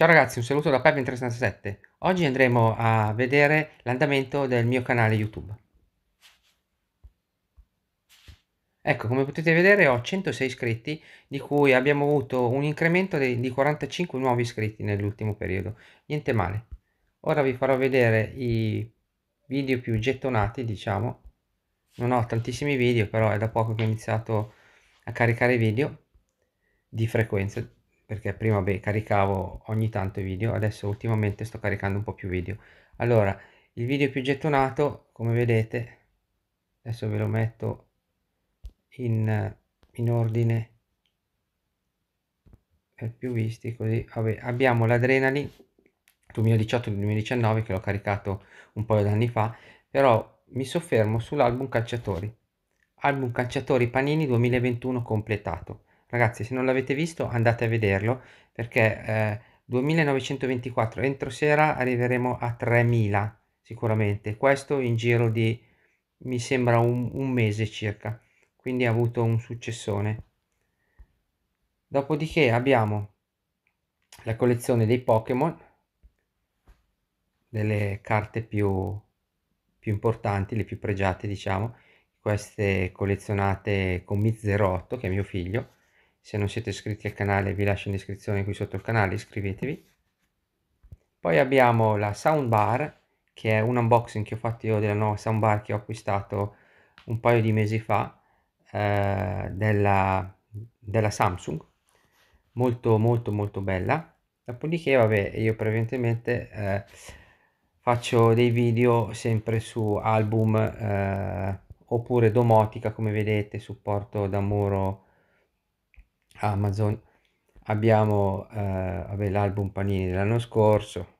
Ciao ragazzi, un saluto da Pepin367. Oggi andremo a vedere l'andamento del mio canale YouTube. Ecco, come potete vedere ho 106 iscritti, di cui abbiamo avuto un incremento di 45 nuovi iscritti nell'ultimo periodo. Niente male. Ora vi farò vedere i video più gettonati, diciamo. Non ho tantissimi video, però è da poco che ho iniziato a caricare video di frequenza perché prima beh, caricavo ogni tanto i video, adesso ultimamente sto caricando un po' più video. Allora, il video più gettonato, come vedete, adesso ve lo metto in, in ordine per più visti, così Vabbè, abbiamo l'Adrenaline 2018-2019 che l'ho caricato un paio d'anni fa, però mi soffermo sull'album Calciatori, album Calciatori Panini 2021 completato Ragazzi, se non l'avete visto andate a vederlo perché eh, 2924 entro sera arriveremo a 3000 sicuramente. Questo in giro di mi sembra un, un mese circa, quindi ha avuto un successone. Dopodiché abbiamo la collezione dei Pokémon, delle carte più, più importanti, le più pregiate diciamo, queste collezionate con Miz08 che è mio figlio se non siete iscritti al canale vi lascio in descrizione qui sotto il canale, iscrivetevi. Poi abbiamo la soundbar, che è un unboxing che ho fatto io della nuova soundbar che ho acquistato un paio di mesi fa, eh, della, della Samsung. Molto molto molto bella. Dopodiché, vabbè, io prevalentemente eh, faccio dei video sempre su album eh, oppure domotica, come vedete, supporto da muro Amazon, abbiamo eh, l'album Panini dell'anno scorso,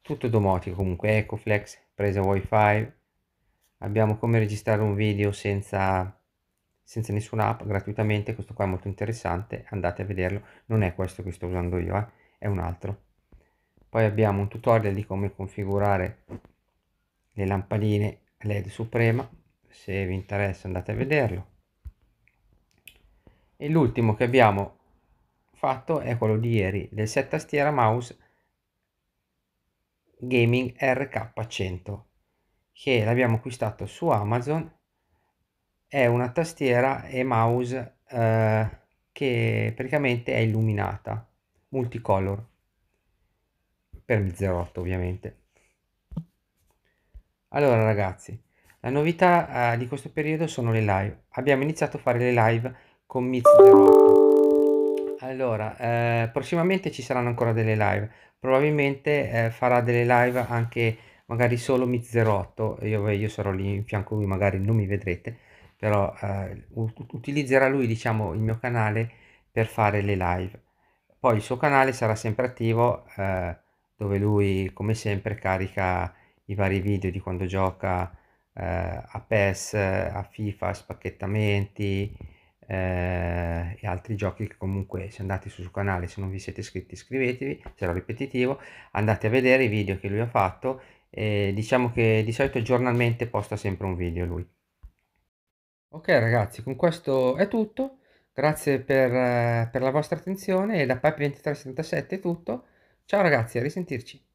tutto domotico comunque, Ecoflex, presa wifi, abbiamo come registrare un video senza, senza nessuna app, gratuitamente, questo qua è molto interessante, andate a vederlo, non è questo che sto usando io, eh, è un altro. Poi abbiamo un tutorial di come configurare le lampadine LED Suprema, se vi interessa andate a vederlo e l'ultimo che abbiamo fatto è quello di ieri del set tastiera mouse gaming RK100 che l'abbiamo acquistato su Amazon è una tastiera e mouse eh, che praticamente è illuminata multicolor per il 08 ovviamente allora ragazzi la novità eh, di questo periodo sono le live abbiamo iniziato a fare le live con Miz The Rock. Allora, eh, prossimamente ci saranno ancora delle live. Probabilmente eh, farà delle live anche magari solo Miz 08, Io, io sarò lì in fianco a lui, magari non mi vedrete, però eh, utilizzerà lui, diciamo, il mio canale per fare le live. Poi il suo canale sarà sempre attivo, eh, dove lui, come sempre, carica i vari video di quando gioca eh, a PES, a FIFA, a spacchettamenti, eh, e altri giochi che comunque se andate sul canale se non vi siete iscritti iscrivetevi sarà ripetitivo andate a vedere i video che lui ha fatto e diciamo che di solito giornalmente posta sempre un video lui ok ragazzi con questo è tutto grazie per, eh, per la vostra attenzione e da Pipe 2377 è tutto ciao ragazzi a risentirci